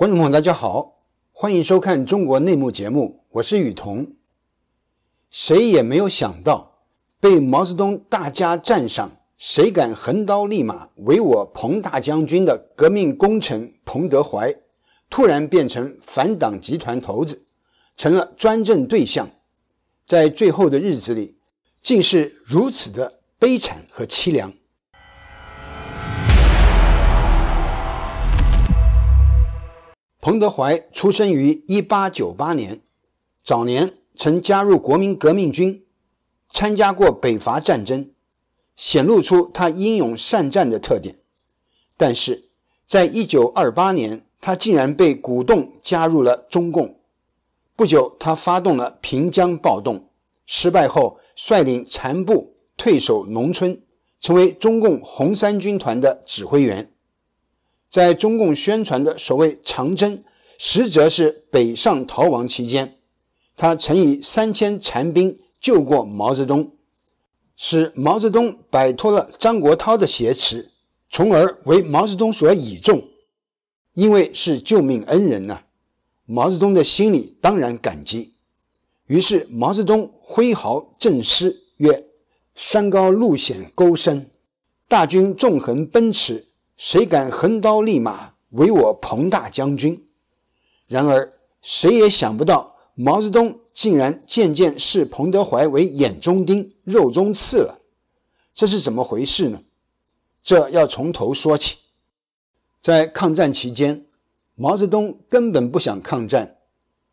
观众朋友，大家好，欢迎收看中国内幕节目，我是雨桐。谁也没有想到，被毛泽东大加赞赏、谁敢横刀立马、唯我彭大将军的革命功臣彭德怀，突然变成反党集团头子，成了专政对象，在最后的日子里，竟是如此的悲惨和凄凉。彭德怀出生于一八九八年，早年曾加入国民革命军，参加过北伐战争，显露出他英勇善战的特点。但是，在一九二八年，他竟然被鼓动加入了中共。不久，他发动了平江暴动，失败后，率领残部退守农村，成为中共红三军团的指挥员。在中共宣传的所谓长征，实则是北上逃亡期间，他曾以三千残兵救过毛泽东，使毛泽东摆脱了张国焘的挟持，从而为毛泽东所倚重。因为是救命恩人呐，毛泽东的心里当然感激。于是毛泽东挥毫赠诗曰：“山高路险沟深，大军纵横奔驰。”谁敢横刀立马，唯我彭大将军！然而，谁也想不到，毛泽东竟然渐渐视彭德怀为眼中钉、肉中刺了。这是怎么回事呢？这要从头说起。在抗战期间，毛泽东根本不想抗战。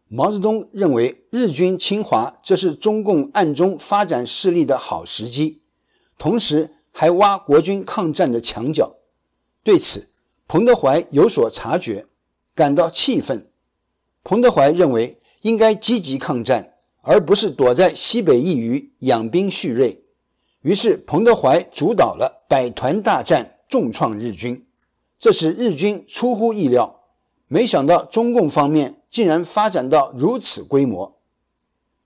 毛泽东认为，日军侵华这是中共暗中发展势力的好时机，同时还挖国军抗战的墙角。对此，彭德怀有所察觉，感到气愤。彭德怀认为应该积极抗战，而不是躲在西北一隅养兵蓄锐。于是，彭德怀主导了百团大战，重创日军。这使日军出乎意料，没想到中共方面竟然发展到如此规模。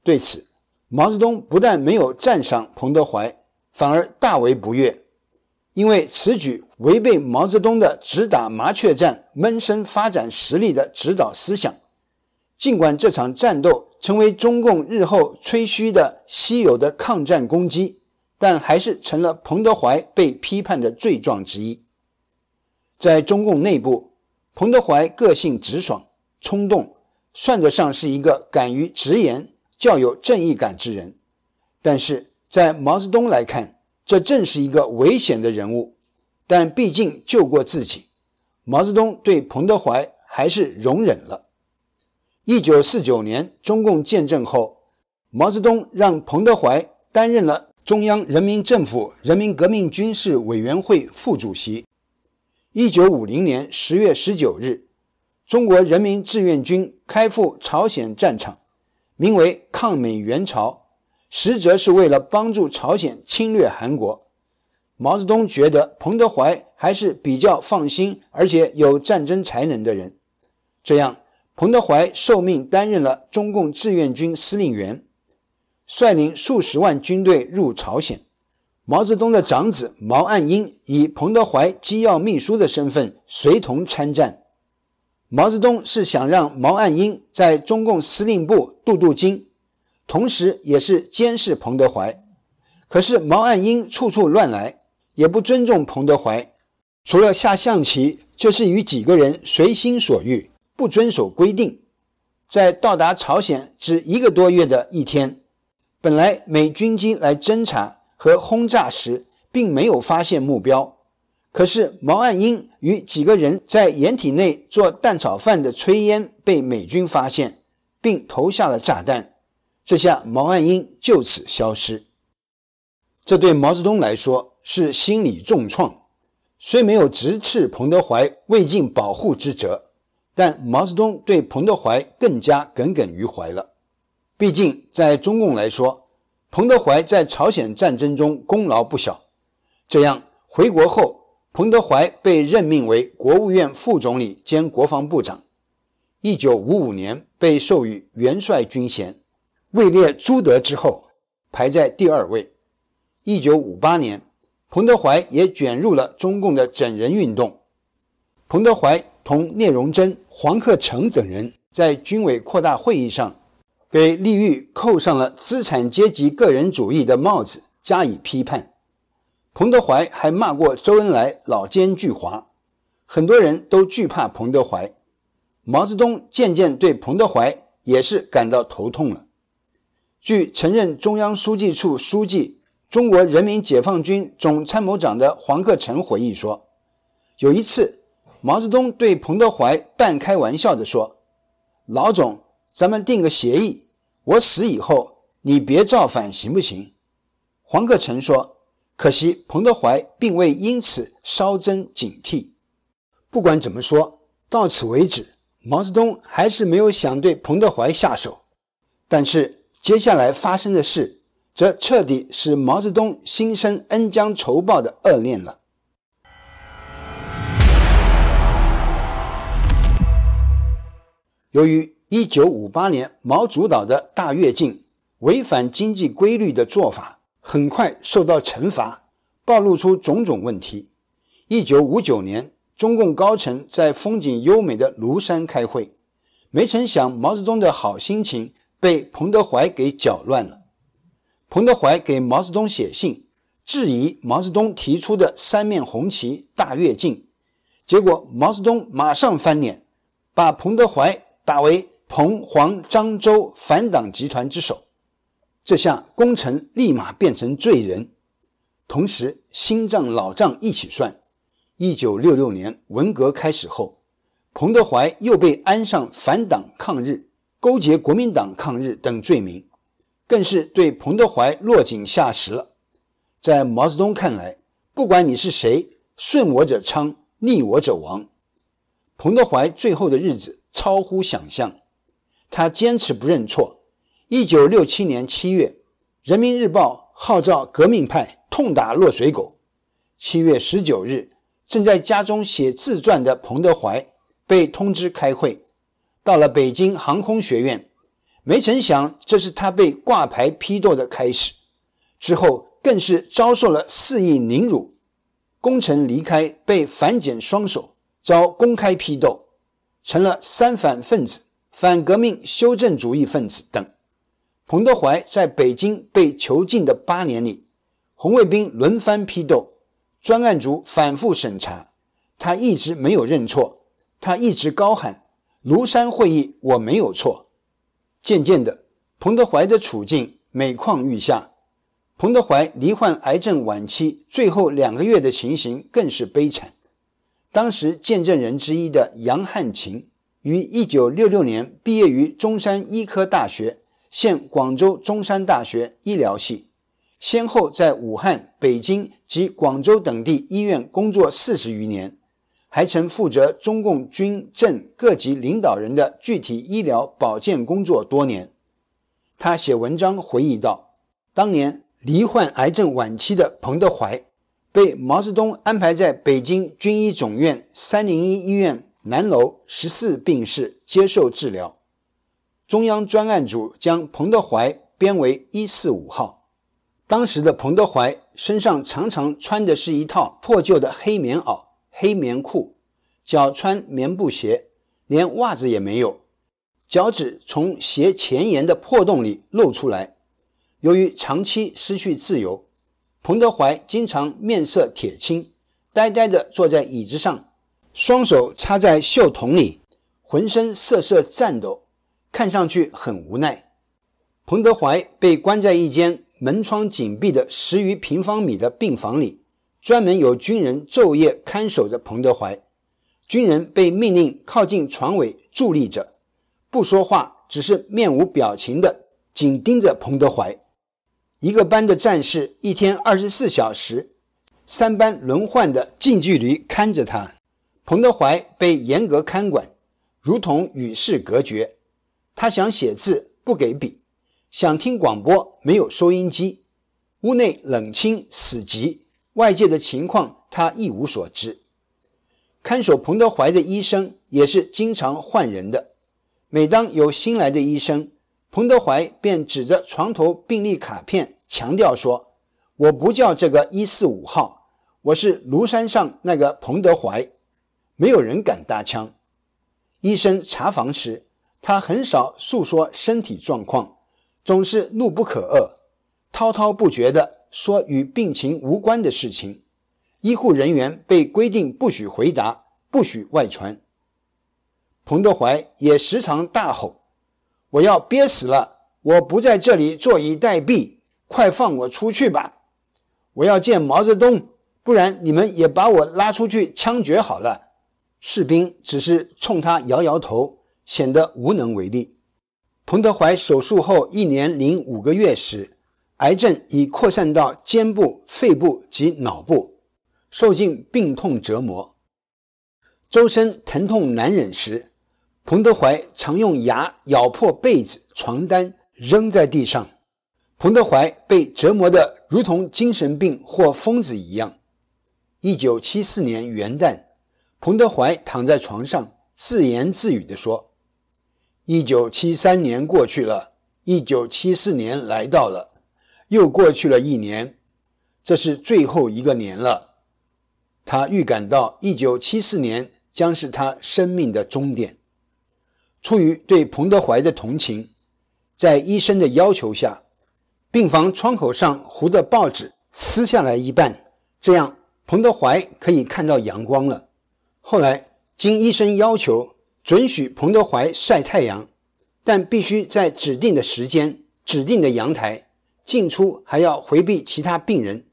对此，毛泽东不但没有赞赏彭德怀，反而大为不悦。因为此举违背毛泽东的“只打麻雀战、闷声发展实力”的指导思想，尽管这场战斗成为中共日后吹嘘的稀有的抗战功绩，但还是成了彭德怀被批判的罪状之一。在中共内部，彭德怀个性直爽、冲动，算得上是一个敢于直言、较有正义感之人，但是在毛泽东来看。这正是一个危险的人物，但毕竟救过自己，毛泽东对彭德怀还是容忍了。一九四九年中共建政后，毛泽东让彭德怀担任了中央人民政府人民革命军事委员会副主席。一九五零年十月十九日，中国人民志愿军开赴朝鲜战场，名为抗美援朝。实则是为了帮助朝鲜侵略韩国。毛泽东觉得彭德怀还是比较放心，而且有战争才能的人。这样，彭德怀受命担任了中共志愿军司令员，率领数十万军队入朝鲜。毛泽东的长子毛岸英以彭德怀机要秘书的身份随同参战。毛泽东是想让毛岸英在中共司令部镀镀金。同时，也是监视彭德怀。可是，毛岸英处处乱来，也不尊重彭德怀。除了下象棋，就是与几个人随心所欲，不遵守规定。在到达朝鲜只一个多月的一天，本来美军机来侦察和轰炸时，并没有发现目标。可是，毛岸英与几个人在掩体内做蛋炒饭的炊烟被美军发现，并投下了炸弹。这下毛岸英就此消失，这对毛泽东来说是心理重创。虽没有直斥彭德怀未尽保护之责，但毛泽东对彭德怀更加耿耿于怀了。毕竟在中共来说，彭德怀在朝鲜战争中功劳不小。这样回国后，彭德怀被任命为国务院副总理兼国防部长，一九五五年被授予元帅军衔。位列朱德之后，排在第二位。一九五八年，彭德怀也卷入了中共的整人运动。彭德怀同聂荣臻、黄克诚等人在军委扩大会议上，给粟裕扣上了资产阶级个人主义的帽子，加以批判。彭德怀还骂过周恩来老奸巨猾，很多人都惧怕彭德怀。毛泽东渐渐对彭德怀也是感到头痛了。据曾任中央书记处书记、中国人民解放军总参谋长的黄克诚回忆说，有一次，毛泽东对彭德怀半开玩笑地说：“老总，咱们定个协议，我死以后，你别造反，行不行？”黄克诚说：“可惜，彭德怀并未因此稍增警惕。不管怎么说，到此为止，毛泽东还是没有想对彭德怀下手，但是。”接下来发生的事，则彻底使毛泽东心生恩将仇报的恶念了。由于一九五八年毛主导的大跃进违反经济规律的做法，很快受到惩罚，暴露出种种问题。一九五九年，中共高层在风景优美的庐山开会，没成想毛泽东的好心情。被彭德怀给搅乱了。彭德怀给毛泽东写信，质疑毛泽东提出的“三面红旗”大跃进，结果毛泽东马上翻脸，把彭德怀打为彭黄漳州反党集团之首。这下功臣立马变成罪人，同时新账老账一起算。一九六六年文革开始后，彭德怀又被安上反党抗日。勾结国民党抗日等罪名，更是对彭德怀落井下石了。在毛泽东看来，不管你是谁，顺我者昌，逆我者亡。彭德怀最后的日子超乎想象，他坚持不认错。一九六七年七月，《人民日报》号召革命派痛打落水狗。七月十九日，正在家中写自传的彭德怀被通知开会。到了北京航空学院，没成想，这是他被挂牌批斗的开始。之后更是遭受了肆意凌辱，功臣离开被反剪双手，遭公开批斗，成了三反分子、反革命修正主义分子等。彭德怀在北京被囚禁的八年里，红卫兵轮番批斗，专案组反复审查，他一直没有认错，他一直高喊。庐山会议我没有错。渐渐的，彭德怀的处境每况愈下。彭德怀罹患癌症晚期，最后两个月的情形更是悲惨。当时见证人之一的杨汉琴，于1966年毕业于中山医科大学，现广州中山大学医疗系，先后在武汉、北京及广州等地医院工作四十余年。还曾负责中共军政各级领导人的具体医疗保健工作多年。他写文章回忆道：“当年罹患癌症晚期的彭德怀，被毛泽东安排在北京军医总院三零一医院南楼十四病室接受治疗。中央专案组将彭德怀编为一四五号。当时的彭德怀身上常常穿的是一套破旧的黑棉袄。”黑棉裤，脚穿棉布鞋，连袜子也没有，脚趾从鞋前沿的破洞里露出来。由于长期失去自由，彭德怀经常面色铁青，呆呆地坐在椅子上，双手插在袖筒里，浑身瑟瑟颤抖，看上去很无奈。彭德怀被关在一间门窗紧闭的十余平方米的病房里。专门有军人昼夜看守着彭德怀，军人被命令靠近船尾伫立着，不说话，只是面无表情地紧盯着彭德怀。一个班的战士一天二十四小时，三班轮换地近距离看着他。彭德怀被严格看管，如同与世隔绝。他想写字，不给笔；想听广播，没有收音机。屋内冷清死寂。外界的情况，他一无所知。看守彭德怀的医生也是经常换人的。每当有新来的医生，彭德怀便指着床头病历卡片强调说：“我不叫这个一四五号，我是庐山上那个彭德怀。”没有人敢搭腔。医生查房时，他很少诉说身体状况，总是怒不可遏、滔滔不绝的。说与病情无关的事情，医护人员被规定不许回答，不许外传。彭德怀也时常大吼：“我要憋死了！我不在这里坐以待毙，快放我出去吧！我要见毛泽东，不然你们也把我拉出去枪决好了。”士兵只是冲他摇摇头，显得无能为力。彭德怀手术后一年零五个月时。癌症已扩散到肩部、肺部及脑部，受尽病痛折磨，周身疼痛难忍时，彭德怀常用牙咬破被子、床单扔在地上。彭德怀被折磨得如同精神病或疯子一样。一九七四年元旦，彭德怀躺在床上自言自语地说：“一九七三年过去了，一九七四年来到了。”又过去了一年，这是最后一个年了。他预感到1974年将是他生命的终点。出于对彭德怀的同情，在医生的要求下，病房窗口上糊的报纸撕下来一半，这样彭德怀可以看到阳光了。后来，经医生要求，准许彭德怀晒太阳，但必须在指定的时间、指定的阳台。进出还要回避其他病人，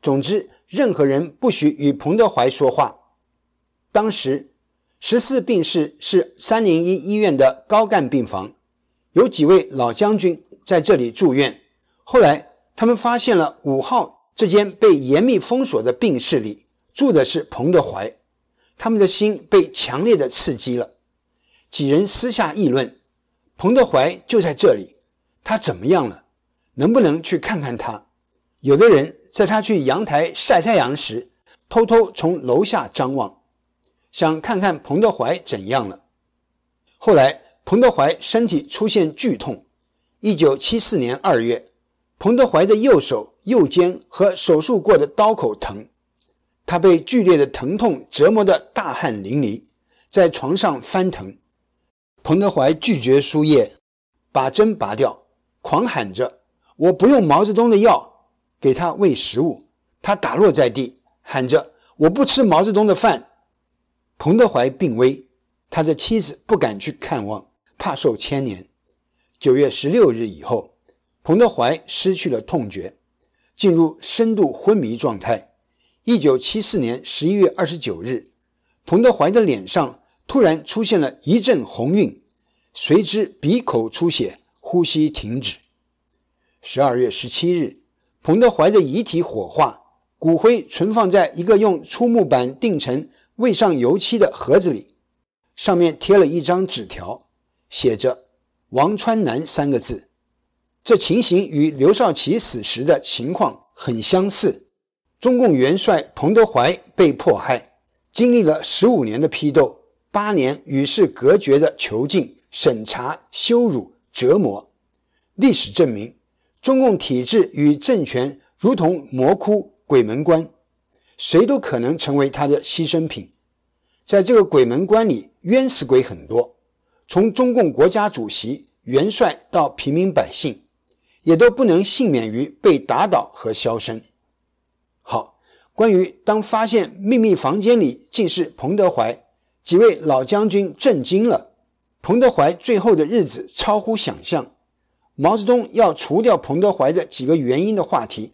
总之，任何人不许与彭德怀说话。当时，十四病室是三零一医院的高干病房，有几位老将军在这里住院。后来，他们发现了五号这间被严密封锁的病室里住的是彭德怀，他们的心被强烈的刺激了。几人私下议论：彭德怀就在这里，他怎么样了？能不能去看看他？有的人在他去阳台晒太阳时，偷偷从楼下张望，想看看彭德怀怎样了。后来，彭德怀身体出现剧痛。一九七四年二月，彭德怀的右手、右肩和手术过的刀口疼，他被剧烈的疼痛折磨得大汗淋漓，在床上翻腾。彭德怀拒绝输液，把针拔掉，狂喊着。我不用毛泽东的药给他喂食物，他打落在地，喊着：“我不吃毛泽东的饭。”彭德怀病危，他的妻子不敢去看望，怕受牵连。九月十六日以后，彭德怀失去了痛觉，进入深度昏迷状态。一九七四年十一月二十九日，彭德怀的脸上突然出现了一阵红晕，随之鼻口出血，呼吸停止。十二月十七日，彭德怀的遗体火化，骨灰存放在一个用粗木板钉成、未上油漆的盒子里，上面贴了一张纸条，写着“王川南”三个字。这情形与刘少奇死时的情况很相似。中共元帅彭德怀被迫害，经历了十五年的批斗，八年与世隔绝的囚禁、审查、羞辱、折磨。历史证明。中共体制与政权如同魔窟鬼门关，谁都可能成为他的牺牲品。在这个鬼门关里，冤死鬼很多，从中共国家主席、元帅到平民百姓，也都不能幸免于被打倒和消声。好，关于当发现秘密房间里竟是彭德怀，几位老将军震惊了。彭德怀最后的日子超乎想象。毛泽东要除掉彭德怀的几个原因的话题，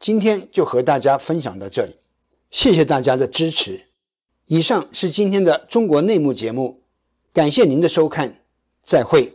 今天就和大家分享到这里。谢谢大家的支持。以上是今天的中国内幕节目，感谢您的收看，再会。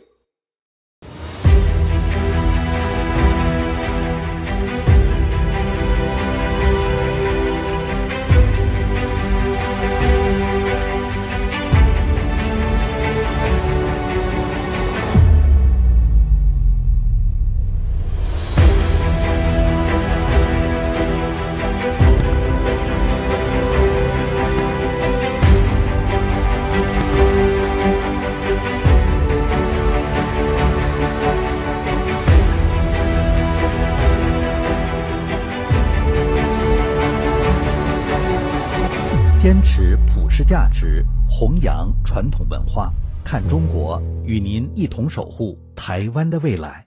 传统文化，看中国，与您一同守护台湾的未来。